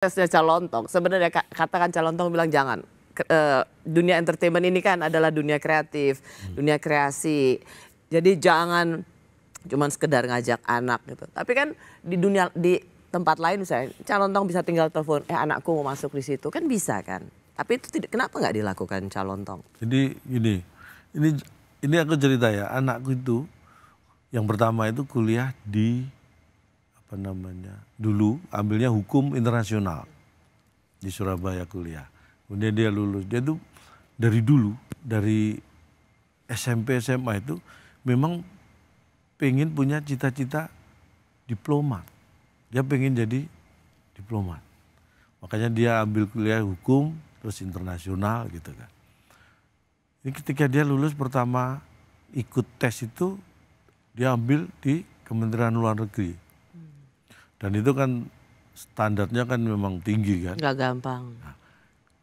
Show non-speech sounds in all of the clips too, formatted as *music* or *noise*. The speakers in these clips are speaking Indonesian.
prosesnya calontong sebenarnya katakan calontong bilang jangan e, dunia entertainment ini kan adalah dunia kreatif hmm. dunia kreasi jadi jangan cuma sekedar ngajak anak gitu tapi kan di dunia di tempat lain misalnya calontong bisa tinggal telepon eh anakku mau masuk di situ kan bisa kan tapi itu tidak kenapa nggak dilakukan calontong jadi gini ini ini aku cerita ya anakku itu yang pertama itu kuliah di apa namanya dulu ambilnya hukum internasional di Surabaya kuliah. Kemudian dia lulus. Dia tuh dari dulu dari SMP SMA itu memang pengen punya cita-cita diplomat. Dia pengen jadi diplomat. Makanya dia ambil kuliah hukum terus internasional gitu kan. Ini ketika dia lulus pertama ikut tes itu dia ambil di Kementerian Luar Negeri dan itu kan standarnya kan memang tinggi kan. Gak gampang. Nah,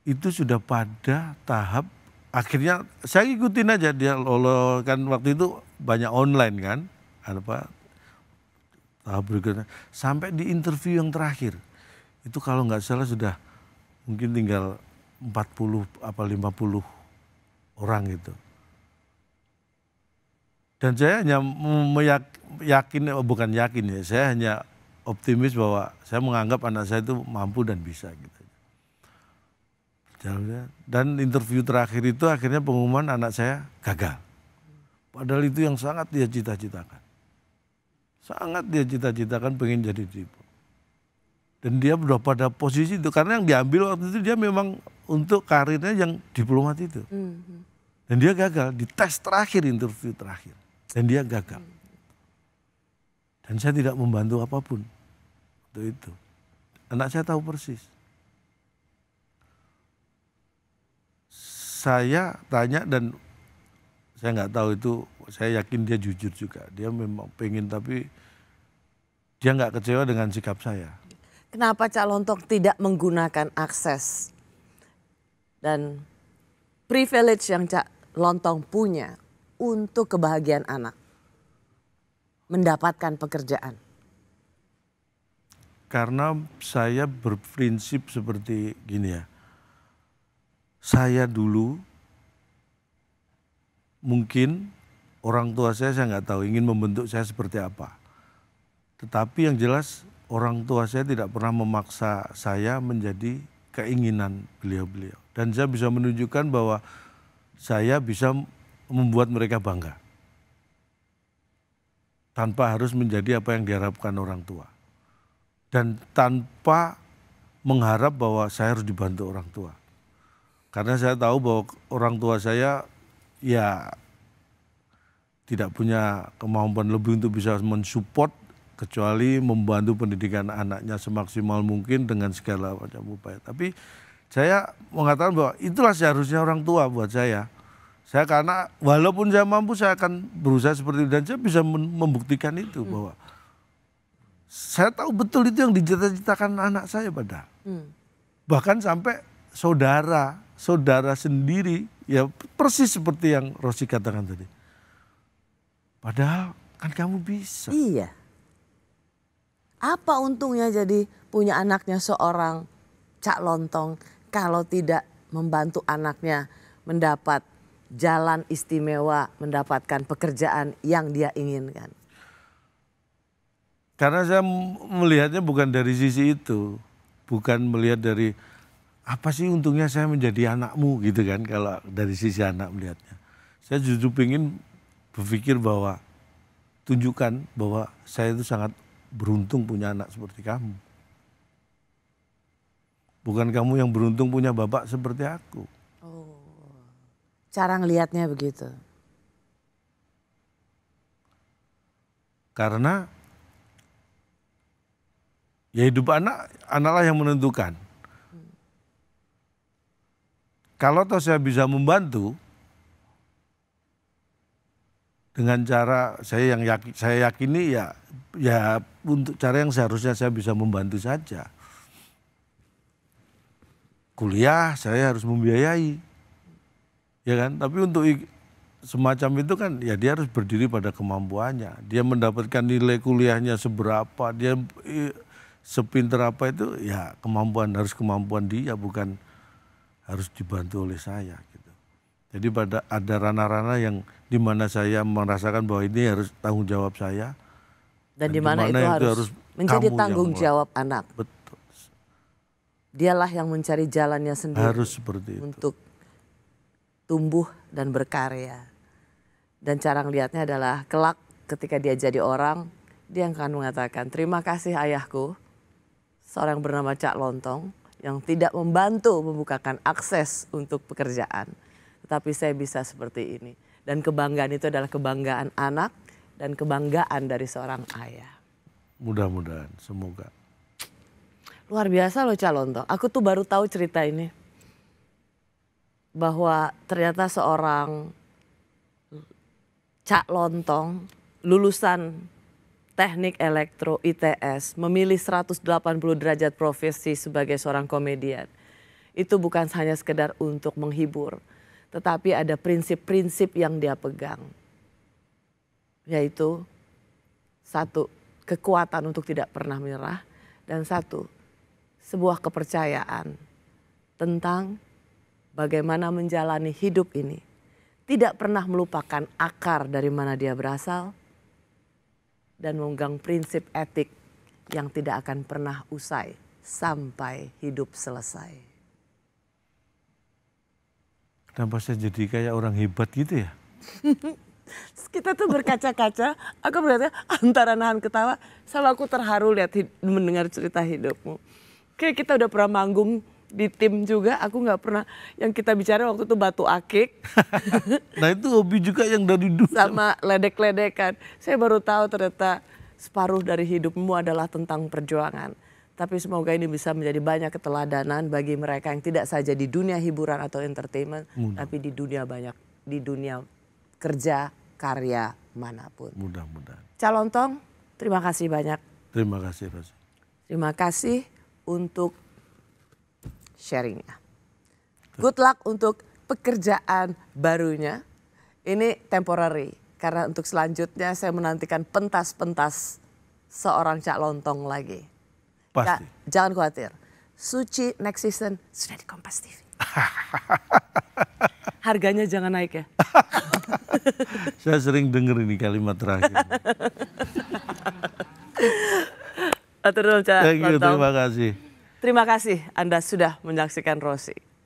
itu sudah pada tahap akhirnya saya ikutin aja dia lolo kan waktu itu banyak online kan Ada apa tahap berikutnya sampai di interview yang terakhir itu kalau nggak salah sudah mungkin tinggal 40 apa 50 orang gitu dan saya hanya meyakini, yakin bukan yakin ya saya hanya optimis bahwa saya menganggap anak saya itu mampu dan bisa gitu. Dan interview terakhir itu akhirnya pengumuman anak saya gagal. Padahal itu yang sangat dia cita-citakan. Sangat dia cita-citakan pengen jadi tipe. Dan dia sudah pada posisi itu karena yang diambil waktu itu dia memang untuk karirnya yang diplomat itu. Mhm. Dan dia gagal di tes terakhir interview terakhir. Dan dia gagal. Mhm. Dan saya tidak membantu apapun waktu itu. Anak saya tahu persis. Saya tanya dan saya nggak tahu itu, saya yakin dia jujur juga. Dia memang pengen tapi dia nggak kecewa dengan sikap saya. Kenapa Cak Lontok tidak menggunakan akses dan privilege yang Cak Lontong punya untuk kebahagiaan anak? Mendapatkan pekerjaan karena saya berprinsip seperti gini ya. Saya dulu mungkin orang tua saya saya nggak tahu ingin membentuk saya seperti apa. Tetapi yang jelas orang tua saya tidak pernah memaksa saya menjadi keinginan beliau-beliau. Dan saya bisa menunjukkan bahwa saya bisa membuat mereka bangga. Tanpa harus menjadi apa yang diharapkan orang tua dan tanpa mengharap bahwa saya harus dibantu orang tua. Karena saya tahu bahwa orang tua saya ya tidak punya kemampuan lebih untuk bisa mensupport kecuali membantu pendidikan anaknya semaksimal mungkin dengan segala macam upaya. Tapi saya mengatakan bahwa itulah seharusnya orang tua buat saya. Saya karena walaupun saya mampu saya akan berusaha seperti itu dan saya bisa membuktikan itu hmm. bahwa saya tahu betul itu yang dicita-citakan anak saya pada. Hmm. Bahkan sampai saudara, saudara sendiri, ya persis seperti yang Rosi katakan tadi. Padahal kan kamu bisa. Iya. Apa untungnya jadi punya anaknya seorang cak lontong kalau tidak membantu anaknya mendapat jalan istimewa, mendapatkan pekerjaan yang dia inginkan? Karena saya melihatnya bukan dari sisi itu, bukan melihat dari apa sih untungnya saya menjadi anakmu gitu kan kalau dari sisi anak melihatnya. Saya justru ingin berpikir bahwa tunjukkan bahwa saya itu sangat beruntung punya anak seperti kamu. Bukan kamu yang beruntung punya bapak seperti aku. Oh, cara ngelihatnya begitu. Karena Ya hidup anak, anaklah yang menentukan. Kalau toh saya bisa membantu dengan cara saya yang yakin, saya yakini ya ya untuk cara yang seharusnya saya bisa membantu saja. Kuliah saya harus membiayai. Ya kan? Tapi untuk semacam itu kan ya dia harus berdiri pada kemampuannya. Dia mendapatkan nilai kuliahnya seberapa, dia sepinter apa itu ya kemampuan harus kemampuan dia bukan harus dibantu oleh saya gitu. Jadi pada ada ranah-ranah yang di mana saya merasakan bahwa ini harus tanggung jawab saya dan, dan di mana itu, itu harus, menjadi tanggung jawab anak. Betul. Dialah yang mencari jalannya sendiri. Harus seperti itu. Untuk tumbuh dan berkarya. Dan cara melihatnya adalah kelak ketika dia jadi orang, dia akan mengatakan, terima kasih ayahku seorang bernama Cak Lontong yang tidak membantu membukakan akses untuk pekerjaan. Tetapi saya bisa seperti ini. Dan kebanggaan itu adalah kebanggaan anak dan kebanggaan dari seorang ayah. Mudah-mudahan, semoga. Luar biasa loh Cak Lontong. Aku tuh baru tahu cerita ini. Bahwa ternyata seorang Cak Lontong lulusan Teknik Elektro ITS memilih 180 derajat profesi sebagai seorang komedian. Itu bukan hanya sekedar untuk menghibur, tetapi ada prinsip-prinsip yang dia pegang. Yaitu satu, kekuatan untuk tidak pernah menyerah dan satu, sebuah kepercayaan tentang bagaimana menjalani hidup ini. Tidak pernah melupakan akar dari mana dia berasal, dan memegang prinsip etik yang tidak akan pernah usai sampai hidup selesai. Kenapa saya jadi kayak orang hebat gitu ya? *laughs* Kita tuh berkaca-kaca, aku berarti antara nahan ketawa sama aku terharu lihat mendengar cerita hidupmu. Kayak kita udah pernah manggung di tim juga aku nggak pernah yang kita bicara waktu itu batu akik *laughs* nah itu hobi juga yang dari dulu sama ledek-ledekan saya baru tahu ternyata separuh dari hidupmu adalah tentang perjuangan tapi semoga ini bisa menjadi banyak keteladanan bagi mereka yang tidak saja di dunia hiburan atau entertainment Mudah. tapi di dunia banyak di dunia kerja karya manapun mudah-mudahan calon tong terima kasih banyak terima kasih terima kasih untuk sharingnya. Good luck untuk pekerjaan barunya. Ini temporary karena untuk selanjutnya saya menantikan pentas-pentas seorang Cak Lontong lagi. Pasti. jangan khawatir. Suci next season sudah di Kompas TV. *laughs* Harganya jangan naik ya. *laughs* saya sering dengar ini kalimat terakhir. Terima kasih. Terima kasih Anda sudah menyaksikan Rosi.